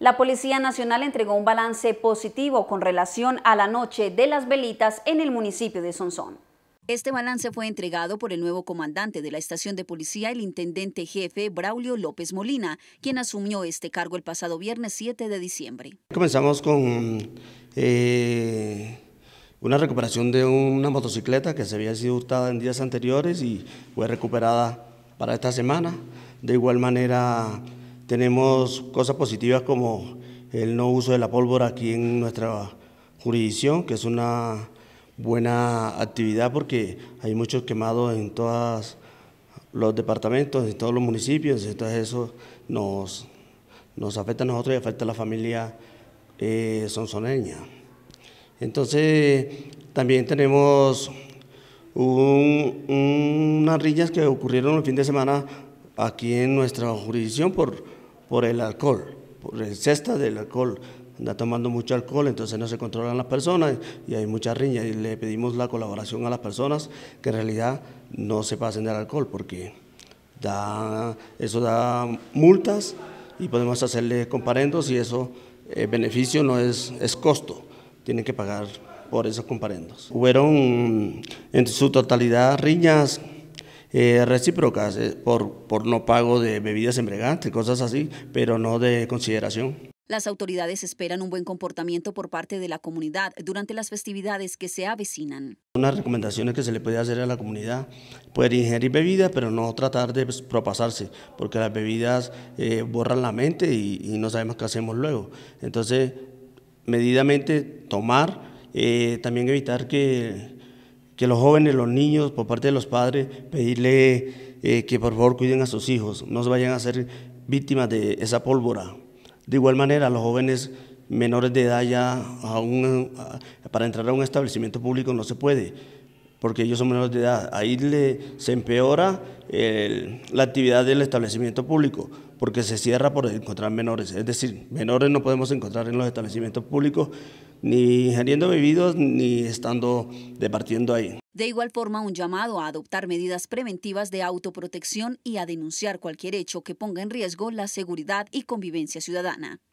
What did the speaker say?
La Policía Nacional entregó un balance positivo con relación a la noche de las velitas en el municipio de Sonsón. Este balance fue entregado por el nuevo comandante de la estación de policía, el intendente jefe Braulio López Molina, quien asumió este cargo el pasado viernes 7 de diciembre. Comenzamos con eh, una recuperación de una motocicleta que se había sido usada en días anteriores y fue recuperada para esta semana. De igual manera tenemos cosas positivas como el no uso de la pólvora aquí en nuestra jurisdicción, que es una buena actividad porque hay muchos quemados en todos los departamentos, en todos los municipios, entonces eso nos, nos afecta a nosotros y afecta a la familia eh, sonsoneña. Entonces también tenemos unas rillas que ocurrieron el fin de semana aquí en nuestra jurisdicción por, por el alcohol, por el cesta del alcohol. Anda tomando mucho alcohol, entonces no se controlan las personas y hay mucha riña. Y le pedimos la colaboración a las personas que en realidad no se pasen del alcohol porque da, eso da multas y podemos hacerle comparendos y eso eh, beneficio no es, es costo, tienen que pagar por esos comparendos. Hubieron en su totalidad riñas eh, recíprocas eh, por, por no pago de bebidas embriagantes, cosas así, pero no de consideración. Las autoridades esperan un buen comportamiento por parte de la comunidad durante las festividades que se avecinan. una recomendaciones que se le puede hacer a la comunidad, poder ingerir bebidas, pero no tratar de propasarse, porque las bebidas eh, borran la mente y, no sabemos qué hacemos luego. Entonces, medidamente tomar, también evitar que que los jóvenes, los niños, por parte de los padres, pedirle eh, que por favor cuiden a sus hijos, no se vayan a ser víctimas de esa pólvora. De igual manera, los jóvenes menores de edad ya para entrar a un establecimiento público no se puede porque ellos son menores de edad. Ahí se empeora la actividad del establecimiento público, porque se cierra por encontrar menores. Es decir, menores no podemos encontrar en los establecimientos públicos, ni ingiriendo bebidos, ni estando departiendo ahí. De igual forma, un llamado a adoptar medidas preventivas de autoprotección y a denunciar cualquier hecho que ponga en riesgo la seguridad y convivencia ciudadana.